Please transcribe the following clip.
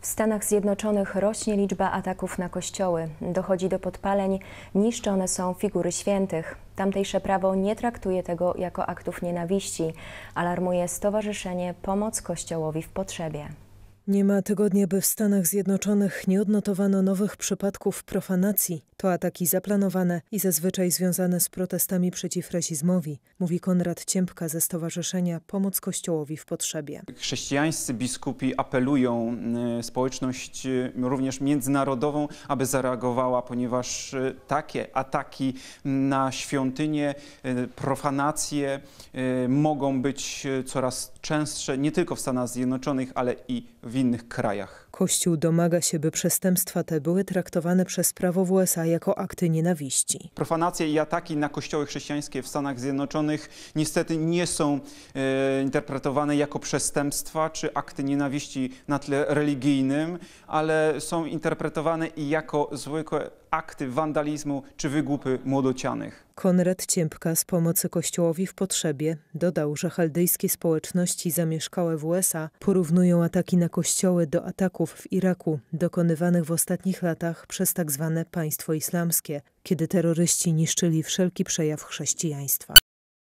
W Stanach Zjednoczonych rośnie liczba ataków na kościoły. Dochodzi do podpaleń, niszczone są figury świętych. Tamtejsze prawo nie traktuje tego jako aktów nienawiści. Alarmuje Stowarzyszenie Pomoc Kościołowi w Potrzebie. Nie ma tygodnia, by w Stanach Zjednoczonych nie odnotowano nowych przypadków profanacji. To ataki zaplanowane i zazwyczaj związane z protestami przeciw rasizmowi, mówi Konrad Ciempka ze Stowarzyszenia Pomoc Kościołowi w Potrzebie. Chrześcijańscy biskupi apelują y, społeczność y, również międzynarodową, aby zareagowała, ponieważ y, takie ataki na świątynie, profanacje mogą być coraz częstsze nie tylko w Stanach Zjednoczonych, ale i w innych krajach. Kościół domaga się, by przestępstwa te były traktowane przez prawo w USA jako akty nienawiści. Profanacje i ataki na kościoły chrześcijańskie w Stanach Zjednoczonych niestety nie są e, interpretowane jako przestępstwa czy akty nienawiści na tle religijnym, ale są interpretowane i jako zwykłe akty wandalizmu czy wygłupy młodocianych. Konrad Ciempka z pomocy Kościołowi w potrzebie dodał, że chaldejskie społeczności zamieszkałe w USA porównują ataki na kościoły do ataków w Iraku dokonywanych w ostatnich latach przez tzw. Tak państwo islamskie, kiedy terroryści niszczyli wszelki przejaw chrześcijaństwa.